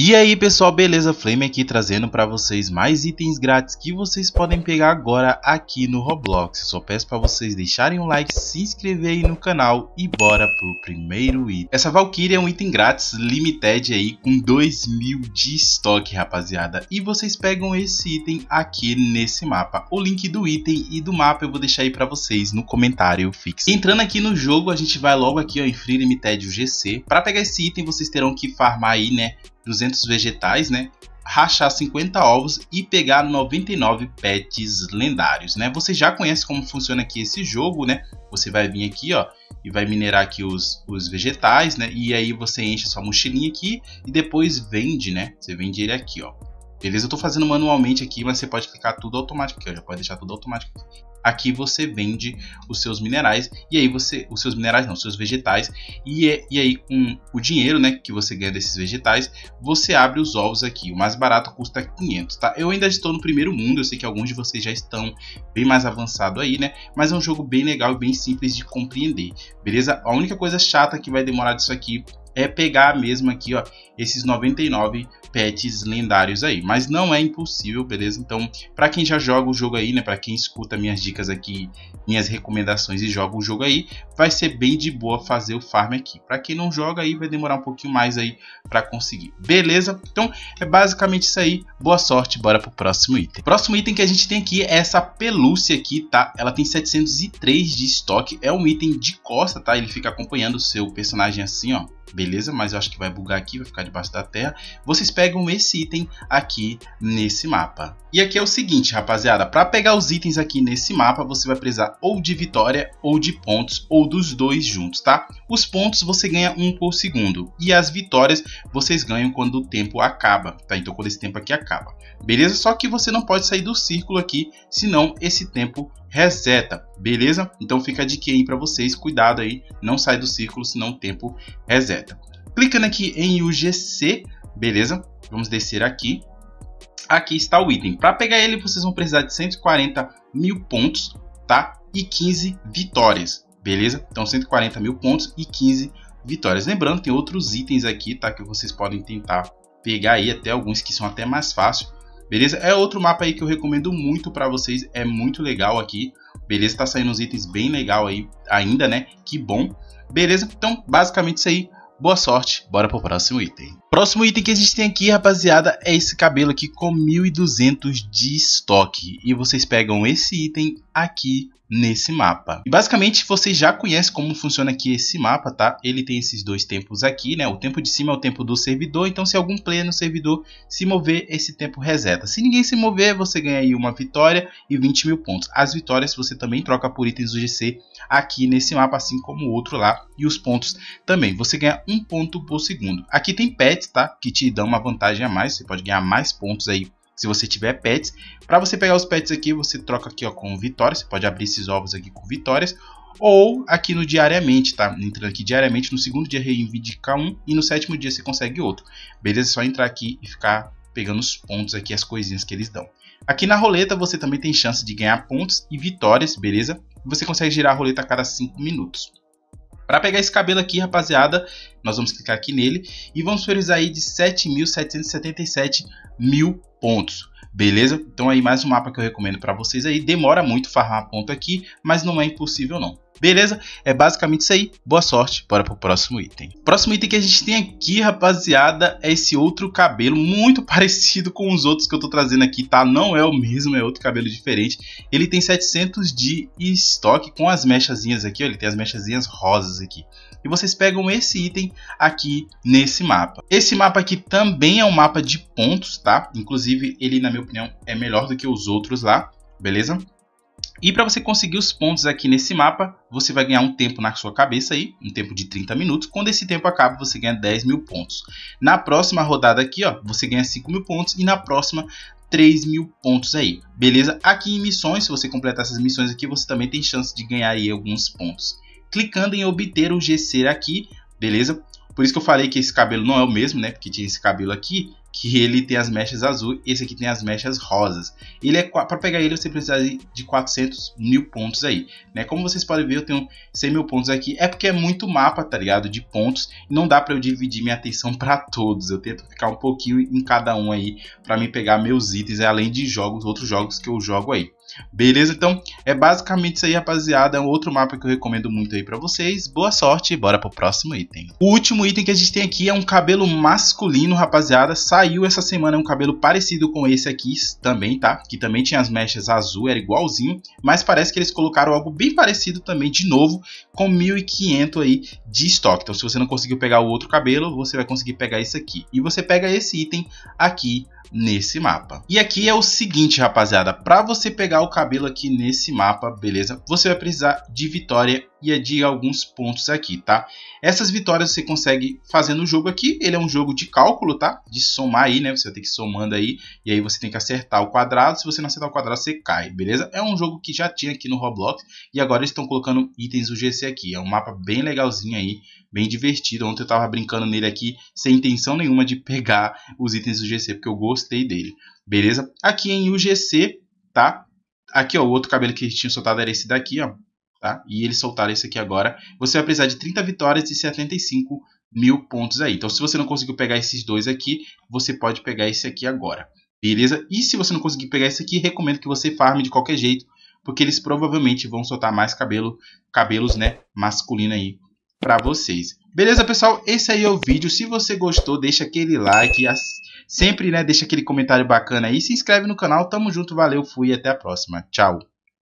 E aí pessoal, beleza? Flame aqui trazendo para vocês mais itens grátis que vocês podem pegar agora aqui no Roblox. só peço para vocês deixarem um like, se inscreverem no canal e bora pro primeiro item. Essa Valkyrie é um item grátis limited aí com 2 mil de estoque rapaziada. E vocês pegam esse item aqui nesse mapa. O link do item e do mapa eu vou deixar aí para vocês no comentário fixo. Entrando aqui no jogo a gente vai logo aqui ó, em Free Limited GC Para pegar esse item vocês terão que farmar aí né 200 vegetais, né? Rachar 50 ovos e pegar 99 pets lendários, né? Você já conhece como funciona aqui esse jogo, né? Você vai vir aqui, ó, e vai minerar aqui os, os vegetais, né? E aí você enche sua mochilinha aqui e depois vende, né? Você vende ele aqui, ó. Beleza? Eu estou fazendo manualmente aqui, mas você pode clicar tudo automático aqui, ó, já pode deixar tudo automático aqui. Aqui você vende os seus minerais e aí você, os seus minerais não, os seus vegetais e, é, e aí com o dinheiro, né, que você ganha desses vegetais, você abre os ovos aqui. O mais barato custa 500, tá? Eu ainda estou no primeiro mundo, eu sei que alguns de vocês já estão bem mais avançado aí, né? Mas é um jogo bem legal e bem simples de compreender, beleza? A única coisa chata que vai demorar disso aqui é pegar mesmo aqui, ó, esses 99 pets lendários aí, mas não é impossível, beleza? Então, para quem já joga o jogo aí, né, para quem escuta minhas dicas aqui, minhas recomendações e joga o jogo aí, vai ser bem de boa fazer o farm aqui. Para quem não joga aí, vai demorar um pouquinho mais aí para conseguir. Beleza? Então, é basicamente isso aí. Boa sorte, bora pro próximo item. Próximo item que a gente tem aqui é essa pelúcia aqui, tá? Ela tem 703 de estoque, é um item de costa, tá? Ele fica acompanhando o seu personagem assim, ó. Beleza? beleza, mas eu acho que vai bugar aqui, vai ficar debaixo da terra. Vocês pegam esse item aqui nesse mapa. E aqui é o seguinte, rapaziada, para pegar os itens aqui nesse mapa, você vai precisar ou de vitória ou de pontos, ou dos dois juntos, tá? Os pontos você ganha um por segundo, e as vitórias vocês ganham quando o tempo acaba, tá? Então quando esse tempo aqui acaba, beleza? Só que você não pode sair do círculo aqui, senão esse tempo reseta, beleza? Então fica de que aí para vocês, cuidado aí, não sai do círculo senão o tempo reseta. Clicando aqui em UGC, beleza? Vamos descer aqui. Aqui está o item. Para pegar ele, vocês vão precisar de 140 mil pontos, tá? E 15 vitórias, beleza? Então 140 mil pontos e 15 vitórias. Lembrando, tem outros itens aqui, tá? Que vocês podem tentar pegar aí, até alguns que são até mais fáceis Beleza? É outro mapa aí que eu recomendo muito para vocês, é muito legal aqui. Beleza? Tá saindo uns itens bem legal aí ainda, né? Que bom. Beleza? Então, basicamente isso aí. Boa sorte, bora pro próximo item. Próximo item que a gente tem aqui, rapaziada, é esse cabelo aqui com 1200 de estoque. E vocês pegam esse item aqui nesse mapa. E basicamente vocês já conhecem como funciona aqui esse mapa, tá? Ele tem esses dois tempos aqui, né? O tempo de cima é o tempo do servidor, então se algum player no servidor se mover, esse tempo reseta. Se ninguém se mover, você ganha aí uma vitória e 20 mil pontos. As vitórias você também troca por itens do GC aqui nesse mapa, assim como o outro lá, e os pontos também. Você ganha um ponto por segundo. Aqui tem pet pets, tá? Que te dão uma vantagem a mais. Você pode ganhar mais pontos aí se você tiver pets. Para você pegar os pets aqui, você troca aqui ó, com vitórias. Você pode abrir esses ovos aqui com vitórias. Ou aqui no diariamente, tá? Entrando aqui diariamente, no segundo dia reivindicar um e no sétimo dia você consegue outro. Beleza? É só entrar aqui e ficar pegando os pontos aqui, as coisinhas que eles dão. Aqui na roleta você também tem chance de ganhar pontos e vitórias, beleza? Você consegue girar a roleta a cada 5 minutos. Para pegar esse cabelo aqui, rapaziada, nós vamos clicar aqui nele e vamos priorizar aí de 7.777 mil pontos. Beleza? Então aí mais um mapa que eu recomendo para vocês aí. Demora muito farrar ponto aqui, mas não é impossível não. Beleza? É basicamente isso aí. Boa sorte. Bora pro próximo item. Próximo item que a gente tem aqui, rapaziada, é esse outro cabelo muito parecido com os outros que eu tô trazendo aqui, tá? Não é o mesmo, é outro cabelo diferente. Ele tem 700 de estoque com as mechazinhas aqui, ó. Ele tem as mechazinhas rosas aqui. E vocês pegam esse item aqui nesse mapa. Esse mapa aqui também é um mapa de pontos, tá? Inclusive, ele, na minha opinião, é melhor do que os outros lá, beleza? E para você conseguir os pontos aqui nesse mapa, você vai ganhar um tempo na sua cabeça aí, um tempo de 30 minutos. Quando esse tempo acaba, você ganha 10 mil pontos. Na próxima rodada aqui, ó, você ganha 5 mil pontos e na próxima 3 mil pontos aí, beleza? Aqui em missões, se você completar essas missões aqui, você também tem chance de ganhar aí alguns pontos. Clicando em obter o GC aqui, beleza? Por isso que eu falei que esse cabelo não é o mesmo, né? Porque tinha esse cabelo aqui que ele tem as mechas azul, esse aqui tem as mechas rosas. Ele é para pegar ele você precisa de 400 mil pontos aí, né? Como vocês podem ver, eu tenho 100 mil pontos aqui. É porque é muito mapa, tá ligado? De pontos, não dá para eu dividir minha atenção para todos. Eu tento ficar um pouquinho em cada um aí para me pegar meus itens, além de jogos, outros jogos que eu jogo aí. Beleza? Então é basicamente isso aí, rapaziada. É um outro mapa que eu recomendo muito aí para vocês. Boa sorte e bora pro próximo item. O último item que a gente tem aqui é um cabelo masculino, rapaziada. Saiu saiu essa semana um cabelo parecido com esse aqui também, tá? Que também tinha as mechas azul, era igualzinho, mas parece que eles colocaram algo bem parecido também de novo, com 1500 aí de estoque. Então se você não conseguiu pegar o outro cabelo, você vai conseguir pegar esse aqui. E você pega esse item aqui nesse mapa. E aqui é o seguinte, rapaziada, para você pegar o cabelo aqui nesse mapa, beleza? Você vai precisar de vitória e é de alguns pontos aqui, tá? Essas vitórias você consegue fazendo o jogo aqui, ele é um jogo de cálculo, tá? De somar aí, né? Você vai ter que somando aí, e aí você tem que acertar o quadrado, se você não acertar o quadrado você cai, beleza? É um jogo que já tinha aqui no Roblox, e agora eles estão colocando itens do GC aqui, é um mapa bem legalzinho aí, bem divertido, ontem eu tava brincando nele aqui, sem intenção nenhuma de pegar os itens do GC, porque eu gostei dele, beleza? Aqui em UGC, tá? Aqui, ó, o outro cabelo que eles tinham soltado era esse daqui, ó, tá? E eles soltaram isso aqui agora. Você vai precisar de 30 vitórias e 75 mil pontos aí. Então, se você não conseguiu pegar esses dois aqui, você pode pegar esse aqui agora. Beleza? E se você não conseguir pegar esse aqui, recomendo que você farme de qualquer jeito, porque eles provavelmente vão soltar mais cabelo, cabelos, né, masculino aí para vocês. Beleza, pessoal? Esse aí é o vídeo. Se você gostou, deixa aquele like, sempre, né, deixa aquele comentário bacana aí, se inscreve no canal. Tamo junto, valeu, fui até a próxima. Tchau.